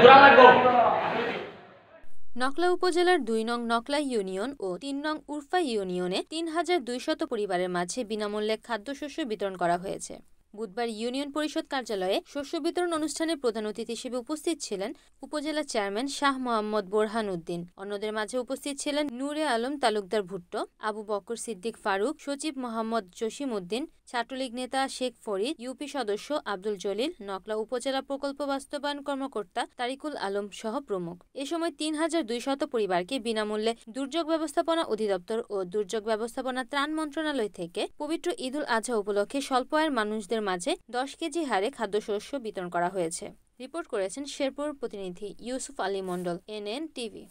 নকলা উপজেলার দুই নং নকলা ইউনিয়ন ও তিন নং উরফা ইউনিয়নে তিন হাজার দুইশত পরিবারের মাঝে বিনামূল্যে খাদ্যশস্য বিতরণ করা হয়েছে বুধবার ইউনিয়ন পরিষদ কার্যালয়ে শস্য বিতরণ অনুষ্ঠানে প্রধান অতিথি হিসেবে উপস্থিত ছিলেন উপজেলা চেয়ারম্যান শাহ মোহাম্মদ বোরহান উদ্দিন অন্যদের মাঝে উপস্থিত ছিলেন নূরে আলম তালুকদার ভুট্টো আবু বকর সিদ্দিক ফারুক সচিব মোহাম্মদ জসিম উদ্দিন ছাত্রলীগ নেতা শেখ ফরিদ ইউপি সদস্য আব্দুল জলিল নকলা উপজেলা প্রকল্প বাস্তবায়ন কর্মকর্তা তারিকুল আলম সহ প্রমুখ এ সময় তিন হাজার দুইশত পরিবারকে বিনামূল্যে দুর্যোগ ব্যবস্থাপনা অধিদপ্তর ও দুর্যোগ ব্যবস্থাপনা ত্রাণ মন্ত্রণালয় থেকে পবিত্র ঈদুল আজহা উপলক্ষে স্বল্প আয়ের মানুষদের মাঝে দশ কেজি হারে খাদ্যশস্য বিতরণ করা হয়েছে রিপোর্ট করেছেন শেরপুর প্রতিনিধি ইউসুফ আলী মন্ডল এনএন টিভি